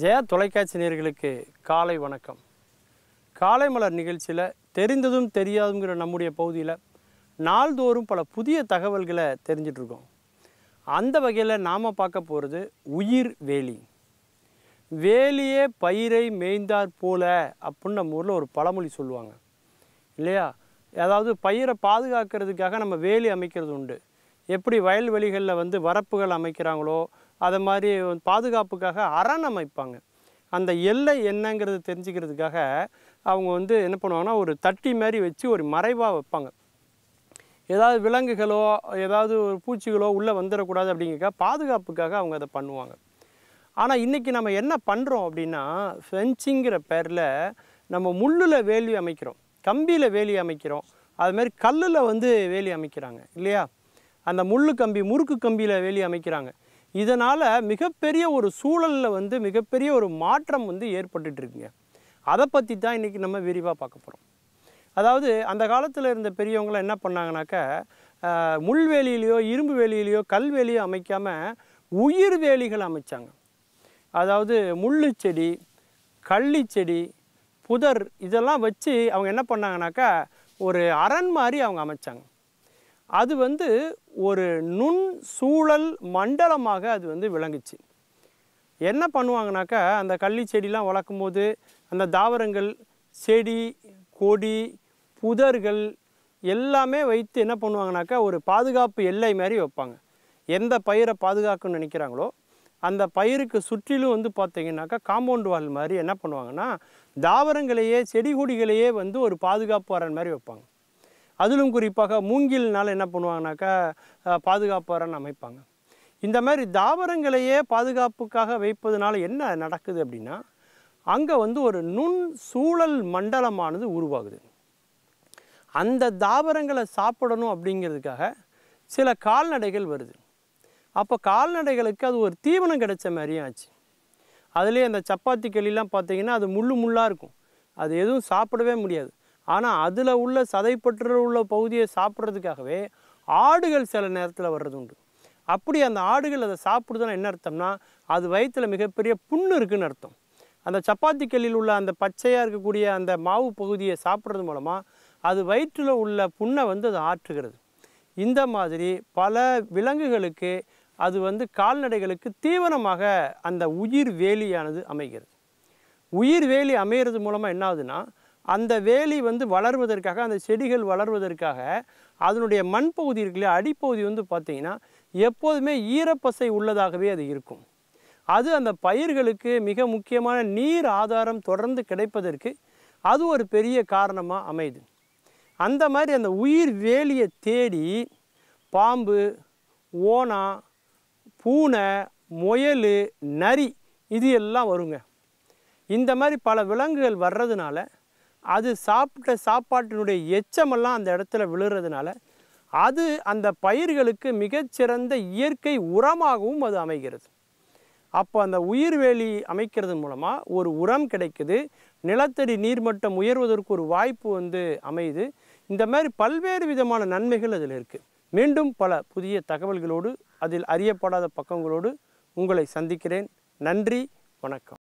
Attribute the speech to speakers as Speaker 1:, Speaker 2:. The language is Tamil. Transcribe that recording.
Speaker 1: ஜெயா தொலைக்காட்சி நேர்களுக்கு காலை வணக்கம் காலை மலர் நிகழ்ச்சியில் தெரிந்ததும் தெரியாதுங்கிற நம்முடைய பகுதியில் நாள்தோறும் பல புதிய தகவல்களை தெரிஞ்சிட்ருக்கோம் அந்த வகையில் நாம் பார்க்க போகிறது உயிர் வேலி வேலியே பயிரை மேய்ந்தார் போல அப்படின்னு நம்ம ஊரில் ஒரு பழமொழி சொல்லுவாங்க இல்லையா அதாவது பயிரை பாதுகாக்கிறதுக்காக நம்ம வேலி அமைக்கிறது உண்டு எப்படி வயல்வெளிகளில் வந்து வரப்புகள் அமைக்கிறாங்களோ அதை மாதிரி பாதுகாப்புக்காக அரண் அமைப்பாங்க அந்த எல்லை என்னங்கிறது தெரிஞ்சுக்கிறதுக்காக அவங்க வந்து என்ன பண்ணுவாங்கன்னா ஒரு தட்டி மாதிரி வச்சு ஒரு மறைவாக வைப்பாங்க ஏதாவது விலங்குகளோ ஏதாவது ஒரு பூச்சிகளோ உள்ளே வந்துடக்கூடாது அப்படிங்கிறக்க பாதுகாப்புக்காக அவங்க அதை பண்ணுவாங்க ஆனால் இன்றைக்கி நம்ம என்ன பண்ணுறோம் அப்படின்னா ஃபென்சிங்கிற பேரில் நம்ம முள்ளில் வேலி அமைக்கிறோம் கம்பியில் வேலி அமைக்கிறோம் அதுமாரி கல்லில் வந்து வேலி அமைக்கிறாங்க இல்லையா அந்த முள்ளு கம்பி முறுக்கு கம்பியில் வேலி அமைக்கிறாங்க இதனால் மிகப்பெரிய ஒரு சூழலில் வந்து மிகப்பெரிய ஒரு மாற்றம் வந்து இருக்குங்க அதை பற்றி தான் இன்றைக்கி நம்ம விரிவாக பார்க்க போகிறோம் அதாவது அந்த காலத்தில் இருந்த பெரியவங்களாம் என்ன பண்ணாங்கனாக்க முள்வேலியிலையோ இரும்பு வேலியிலையோ கல்வேலியோ அமைக்காமல் உயிர் வேலிகள் அமைச்சாங்க அதாவது முள்ளு செடி கள்ளி செடி புதர் இதெல்லாம் வச்சு அவங்க என்ன பண்ணாங்கனாக்கா ஒரு அரண் மாதிரி அவங்க அமைச்சாங்க அது வந்து ஒரு நுண் சூழல் மண்டலமாக அது வந்து விளங்குச்சு என்ன பண்ணுவாங்கனாக்கா அந்த கள்ளி செடிலாம் வளர்க்கும் போது அந்த தாவரங்கள் செடி கொடி புதர்கள் எல்லாமே வைத்து என்ன பண்ணுவாங்கனாக்கா ஒரு பாதுகாப்பு எல்லை மாதிரி வைப்பாங்க எந்த பயிரை பாதுகாக்கணும்னு நினைக்கிறாங்களோ அந்த பயிருக்கு சுற்றிலும் வந்து பார்த்திங்கனாக்கா காம்பவுண்ட் வால் மாதிரி என்ன பண்ணுவாங்கன்னா தாவரங்களையே செடி கொடிகளையே வந்து ஒரு பாதுகாப்பு வரன் மாதிரி வைப்பாங்க அதிலும் குறிப்பாக மூங்கில்னால் என்ன பண்ணுவாங்கனாக்கா பாதுகாப்பாரன் அமைப்பாங்க இந்த மாதிரி தாவரங்களையே பாதுகாப்புக்காக வைப்பதுனால என்ன நடக்குது அப்படின்னா அங்கே வந்து ஒரு நுண் சூழல் மண்டலமானது உருவாகுது அந்த தாவரங்களை சாப்பிடணும் அப்படிங்கிறதுக்காக சில கால்நடைகள் வருது அப்போ கால்நடைகளுக்கு அது ஒரு தீவனம் கிடைச்ச மாதிரியும் ஆச்சு அதுலேயே அந்த சப்பாத்தி களிலாம் பார்த்திங்கன்னா அது முள் முள்ளாக இருக்கும் அது எதுவும் சாப்பிடவே முடியாது ஆனால் அதில் உள்ள சதைப்பற்று உள்ள பகுதியை சாப்பிட்றதுக்காகவே ஆடுகள் சில நேரத்தில் வர்றது உண்டு அப்படி அந்த ஆடுகள் அதை சாப்பிடுதுன்னா என்ன அர்த்தம்னா அது வயிற்றில் மிகப்பெரிய புண்ணு இருக்குதுன்னு அர்த்தம் அந்த சப்பாத்தி கல்லில் உள்ள அந்த பச்சையாக இருக்கக்கூடிய அந்த மாவு பகுதியை சாப்பிட்றது மூலமாக அது வயிற்றில் உள்ள புண்ணை வந்து அது ஆற்றுகிறது இந்த மாதிரி பல விலங்குகளுக்கு அது வந்து கால்நடைகளுக்கு தீவனமாக அந்த உயிர் வேலியானது அமைகிறது உயிர் வேலி அமைகிறது மூலமாக என்ன ஆகுதுன்னா அந்த வேலி வந்து வளர்வதற்காக அந்த செடிகள் வளர்வதற்காக அதனுடைய மண்பகுதி இருக்குல்ல அடிப்பகுதி வந்து பார்த்திங்கன்னா எப்போதுமே ஈரப்பசை உள்ளதாகவே அது இருக்கும் அது அந்த பயிர்களுக்கு மிக முக்கியமான நீர் ஆதாரம் தொடர்ந்து கிடைப்பதற்கு அது ஒரு பெரிய காரணமாக அமையுது அந்த மாதிரி அந்த உயிர் வேலியை தேடி பாம்பு ஓனா பூனை முயல் நரி இது எல்லாம் வருங்க இந்த மாதிரி பல விலங்குகள் வர்றதுனால அது சாப்பிட்ட சாப்பாட்டினுடைய எச்சமெல்லாம் அந்த இடத்துல விழுறதுனால அது அந்த பயிர்களுக்கு மிகச்சிறந்த இயற்கை உரமாகவும் அது அமைகிறது அப்போ அந்த உயிர்வேலி அமைக்கிறது மூலமாக ஒரு உரம் கிடைக்குது நிலத்தடி நீர்மட்டம் உயர்வதற்கு ஒரு வாய்ப்பு வந்து அமையுது இந்த மாதிரி பல்வேறு விதமான நன்மைகள் அதில் இருக்குது மீண்டும் பல புதிய தகவல்களோடு அதில் அறியப்படாத பக்கங்களோடு உங்களை சந்திக்கிறேன் நன்றி வணக்கம்